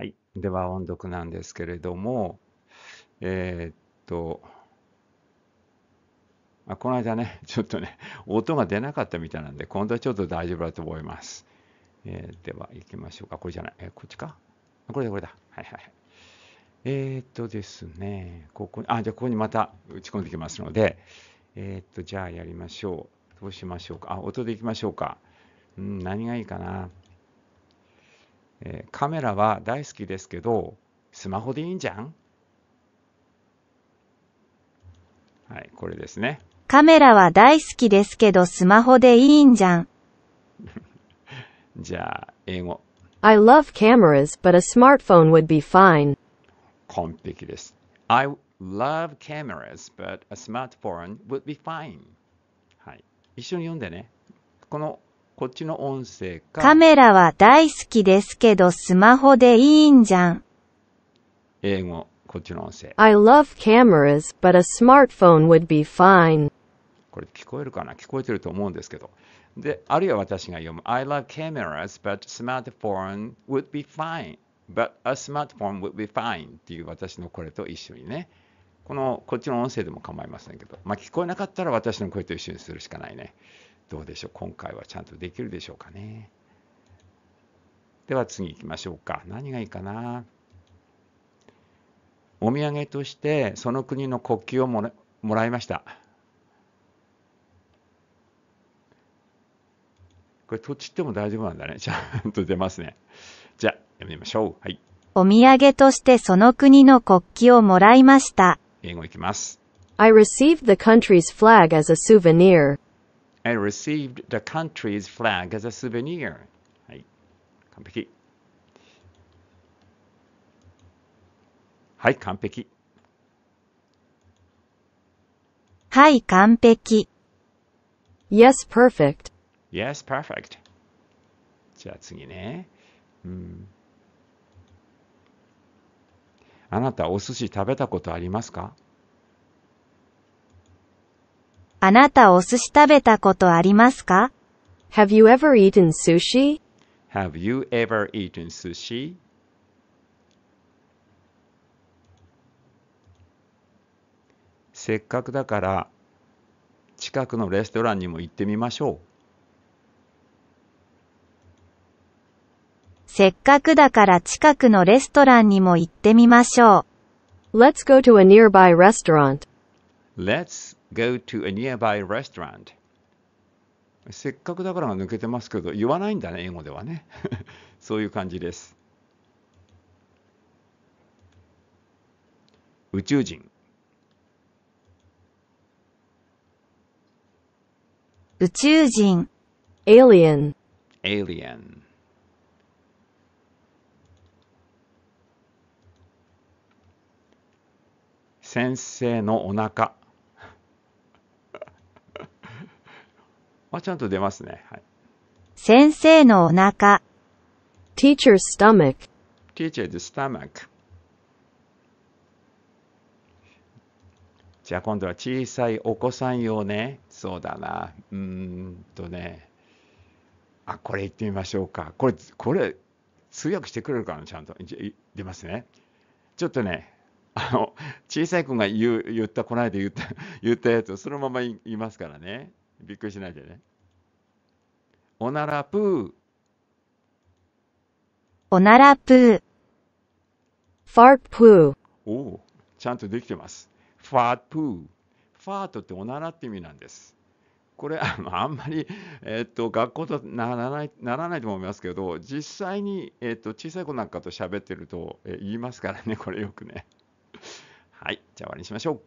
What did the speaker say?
はい。では音読なんですけれども、えー、っと、あ、この間ね、ちょっとね、音が出なかったみたいなんで、今度はちょっと大丈夫だと思います。えー、では行きましょうか。これじゃない。えー、こっちかあこれだ、これだ。はいはいはい。えー、っとですね、ここに、あ、じゃあここにまた打ち込んできますので、えっと、じゃあやりましょう。どうしましょうか。あ、音でいきましょうか。うん、何がいいかな。えカメラは大好きですけど、スマホでいいんじゃんはい、これですね。カメラは大好きですけど、スマホでいいんじゃん。じゃあ、英語。I love cameras, but a smartphone would be fine. 完璧です。I love cameras, but a smartphone would be fine. はい。一緒に読んでね。このこっちの音声か。カメラは大好きですけどスマホでいいんじゃん。英語、こっちの音声。I love cameras, but a smartphone would be fine. これ聞こえるかな聞こえてると思うんですけど。で、あるいは私が読む。I love cameras, but smartphone would be fine. But a smartphone would be fine. っていう私のこれと一緒にね。この、こっちの音声でも構いませんけど。まあ、聞こえなかったら私の声と一緒にするしかないね。どうでしょう今回はちゃんとできるでしょうかねでは次行きましょうか何がいいかなお土産としてその国の国旗をもらもらいましたこれとちっても大丈夫なんだね ちゃんと出ますねじゃあやめましょうはいお土産としてその国の国旗をもらいました英語いきます I received the country's flag as a souvenir and received the country's flag as a souvenir. はい、完璧。はい、完璧。はい、完璧。Yes, perfect. Yes, perfect. じゃあ次ね。うん、あなたお寿司食べたことありますかあなたお寿司食べたことありますか ?Have you ever eaten sushi? Have you ever eaten sushi? せっかくだから近くのレストランにも行ってみましょう。せっかくだから近くのレストランにも行ってみましょう。Let's go to a nearby restaurant. Let's go to a nearby restaurant せっかくだから抜けてますけど言わないんだね英語ではね そういう感じです宇宙人宇宙人 alien alien 先生のお腹ちゃんと出ますね。はい。先生のお腹。teacher's stomach, teacher's stomach. じゃあ今度は小さいお子さん用ね。そうだな。うーんとね。あ、これ言ってみましょうか。これ、これ、通訳してくれるかな、ちゃんと。出ますね。ちょっとね、あの、小さい子が言う言った、この間言った言ったやつをそのまま言いますからね。びっくりしないでね。おならぷー。おならぷー。fart ぷー。おお、ちゃんとできてます。ファートプー。ファートっておならって意味なんです。これあんまり、えー、っと学校とならないならないと思いますけど実際に、えー、っと小さい子なんかと喋ってると、えー、言いますからねこれよくね。はいじゃあ終わりにしましょう。